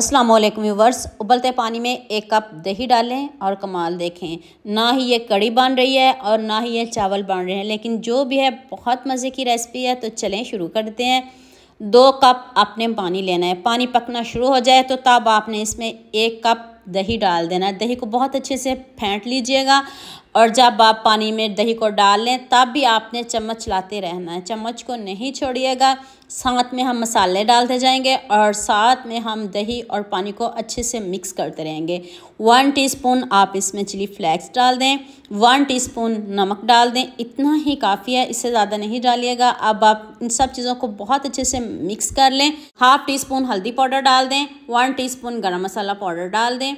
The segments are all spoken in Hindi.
अस्सलाम वालेकुम व्यूवर्स उबलते पानी में एक कप दही डालें और कमाल देखें ना ही ये कड़ी बन रही है और ना ही ये चावल बन रहे हैं लेकिन जो भी है बहुत मज़े की रेसिपी है तो चलें शुरू करते हैं दो कप आपने पानी लेना है पानी पकना शुरू हो जाए तो तब आपने इसमें एक कप दही डाल देना है दही को बहुत अच्छे से फेंट लीजिएगा और जब आप पानी में दही को डाल लें तब भी आपने चम्मच चलाते रहना है चम्मच को नहीं छोड़िएगा साथ में हम मसाले डालते जाएंगे और साथ में हम दही और पानी को अच्छे से मिक्स करते रहेंगे वन टीस्पून आप इसमें चिली फ्लेक्स डाल दें वन टीस्पून नमक डाल दें इतना ही काफ़ी है इससे ज़्यादा नहीं डालिएगा अब आप इन सब चीज़ों को बहुत अच्छे से मिक्स कर लें हाफ़ टी स्पून हल्दी पाउडर डाल दें वन टी स्पून गर्म मसाला पाउडर डाल दें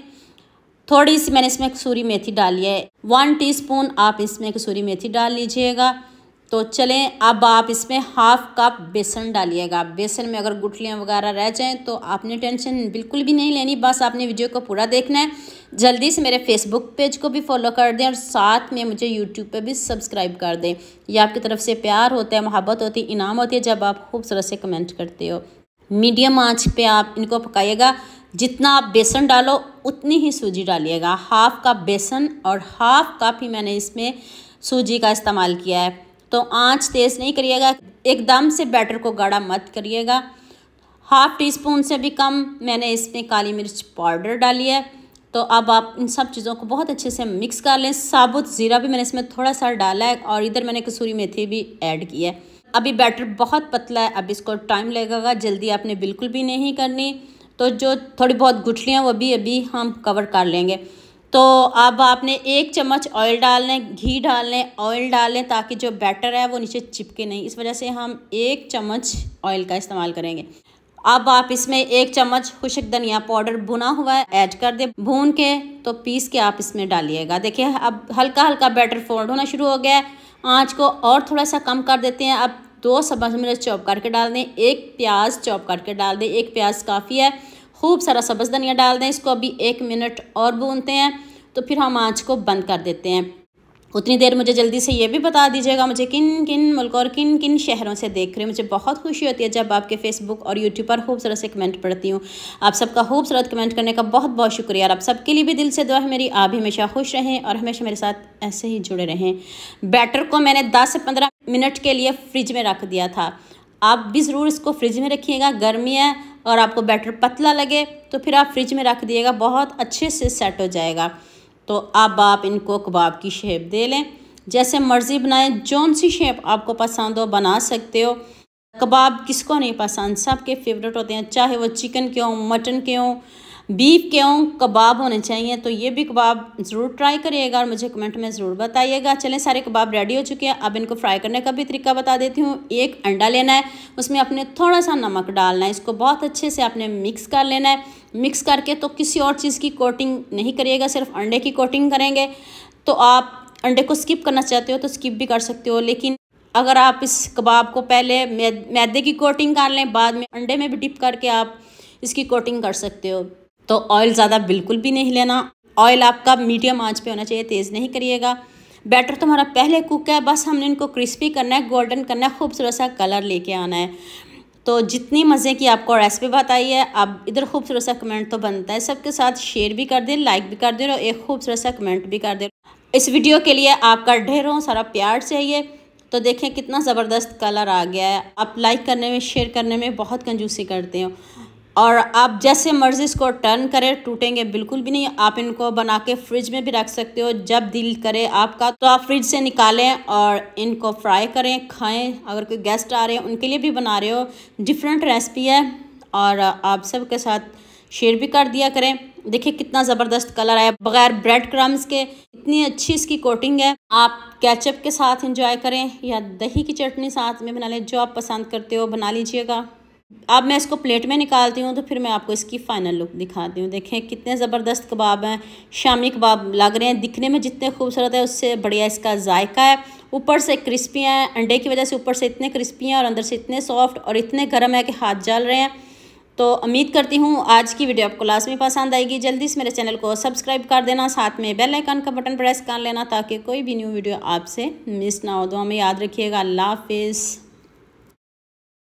थोड़ी सी मैंने इसमें कसूरी मेथी डाली है वन टीस्पून आप इसमें कसूरी मेथी डाल लीजिएगा तो चलें अब आप इसमें हाफ कप बेसन डालिएगा बेसन में अगर गुठलियाँ वगैरह रह जाएँ तो आपने टेंशन बिल्कुल भी नहीं लेनी बस आपने वीडियो को पूरा देखना है जल्दी से मेरे फेसबुक पेज को भी फॉलो कर दें और साथ में मुझे यूट्यूब पर भी सब्सक्राइब कर दें ये आपकी तरफ से प्यार होता है मोहब्बत होती है इनाम होती है जब आप खूबसूरत से कमेंट करते हो मीडियम आँच पर आप इनको पकाइएगा जितना आप बेसन डालो उतनी ही सूजी डालिएगा हाफ़ कप बेसन और हाफ़ कप ही मैंने इसमें सूजी का इस्तेमाल किया है तो आंच तेज़ नहीं करिएगा एकदम से बैटर को गाढ़ा मत करिएगा हाफ़ टी स्पून से भी कम मैंने इसमें काली मिर्च पाउडर डाली है तो अब आप इन सब चीज़ों को बहुत अच्छे से मिक्स कर लें साबुत ज़ीरा भी मैंने इसमें थोड़ा सा डाला है और इधर मैंने कसूरी मेथी भी ऐड की है अभी बैटर बहुत पतला है अब इसको टाइम लगेगा जल्दी आपने बिल्कुल भी नहीं करनी तो जो थोड़ी बहुत गुठलियाँ वो भी अभी हम कवर कर लेंगे तो अब आपने एक चम्मच ऑयल डाल लें घी डाल लें ऑयल डाल लें ताकि जो बैटर है वो नीचे चिपके नहीं इस वजह से हम एक चम्मच ऑयल का इस्तेमाल करेंगे अब आप इसमें एक चम्मच खुशक धनिया पाउडर भुना हुआ है ऐड कर दे भून के तो पीस के आप इसमें डालिएगा देखिए अब हल्का हल्का बैटर फोल्ड होना शुरू हो गया है आँच को और थोड़ा सा कम कर देते हैं अब दो सब्ज़ मिर्च चॉप करके डाल दें एक प्याज चॉप करके डाल दें एक प्याज काफ़ी है खूब सारा सब्ज़ धनिया डाल दें इसको अभी एक मिनट और भूनते हैं तो फिर हम आँच को बंद कर देते हैं उतनी देर मुझे जल्दी से ये भी बता दीजिएगा मुझे किन किन मुल्कों और किन किन शहरों से देख रहे हो मुझे बहुत खुशी होती है जब आपके फेसबुक और यूट्यूब पर खूबसूरत से कमेंट पढ़ती हूँ आप सबका खूबसूरत कमेंट करने का बहुत बहुत शुक्रिया आप सबके लिए भी दिल से दुआ है मेरी आप भी हमेशा खुश रहें और हमेशा मेरे साथ ऐसे ही जुड़े रहें बैटर को मैंने दस से पंद्रह मिनट के लिए फ्रिज में रख दिया था आप भी ज़रूर इसको फ्रिज में रखिएगा गर्मी है और आपको बैटर पतला लगे तो फिर आप फ्रिज में रख दिएगा बहुत अच्छे से सेट हो जाएगा तो अब आप इनको कबाब की शेप दे लें जैसे मर्ज़ी बनाएं जौन सी शेप आपको पसंद हो बना सकते हो कबाब किसको नहीं पसंद सबके फेवरेट होते हैं चाहे वो चिकन के हों मटन के हों बीफ के कबाब होने चाहिए तो ये भी कबाब ज़रूर ट्राई करिएगा और मुझे कमेंट में ज़रूर बताइएगा चलें सारे कबाब रेडी हो चुके हैं अब इनको फ्राई करने का भी तरीका बता देती हूँ एक अंडा लेना है उसमें अपने थोड़ा सा नमक डालना है इसको बहुत अच्छे से आपने मिक्स कर लेना है मिक्स करके तो किसी और चीज़ की कोटिंग नहीं करिएगा सिर्फ अंडे की कोटिंग करेंगे तो आप अंडे को स्किप करना चाहते हो तो स्किप भी कर सकते हो लेकिन अगर आप इस कबाब को पहले मैदे की कोटिंग कर लें बाद में अंडे में भी डिप करके आप इसकी कोटिंग कर सकते हो तो ऑयल ज़्यादा बिल्कुल भी नहीं लेना ऑयल आपका मीडियम आंच पे होना चाहिए तेज़ नहीं करिएगा बैटर तो हमारा पहले कुक है बस हमने इनको क्रिस्पी करना है गोल्डन करना है खूबसूरत सा कलर लेके आना है तो जितनी मज़े की आपको रेसिपी बताई है आप इधर खूबसूरत सा कमेंट तो बनता है सबके साथ शेयर भी कर दें लाइक भी कर दें और एक खूबसूरत सा कमेंट भी कर दें इस वीडियो के लिए आपका ढेरों सारा प्यार चाहिए तो देखें कितना ज़बरदस्त कलर आ गया है आप लाइक करने में शेयर करने में बहुत कंजूसी करते हो और आप जैसे मर्ज़ी इसको टर्न करें टूटेंगे बिल्कुल भी नहीं आप इनको बना के फ्रिज में भी रख सकते हो जब दिल करे आपका तो आप फ्रिज से निकालें और इनको फ्राई करें खाएं अगर कोई गेस्ट आ रहे हैं उनके लिए भी बना रहे हो डिफरेंट रेसिपी है और आप सब के साथ शेयर भी कर दिया करें देखिए कितना ज़बरदस्त कलर आया बगैर ब्रेड क्रम्स के इतनी अच्छी इसकी कोटिंग है आप कैचअप के साथ इंजॉय करें या दही की चटनी साथ में बना लें जो आप पसंद करते हो बना लीजिएगा अब मैं इसको प्लेट में निकालती हूँ तो फिर मैं आपको इसकी फ़ाइनल लुक दिखाती हूँ देखें कितने ज़बरदस्त कबाब हैं शामी कबाब लग रहे हैं दिखने में जितने खूबसूरत है उससे बढ़िया इसका जायका है ऊपर से क्रिस्पी हैं अंडे की वजह से ऊपर से इतने क्रिस्पी हैं और अंदर से इतने सॉफ्ट और इतने गर्म है कि हाथ जल रहे हैं तो उम्मीद करती हूँ आज की वीडियो आपको लास्ट में पसंद आएगी जल्दी से मेरे चैनल को सब्सक्राइब कर देना साथ में बेल आइकन का बटन प्रेस कर लेना ताकि कोई भी न्यू वीडियो आपसे मिस ना हो तो हमें याद रखिएगा अल्लाह हाफिज़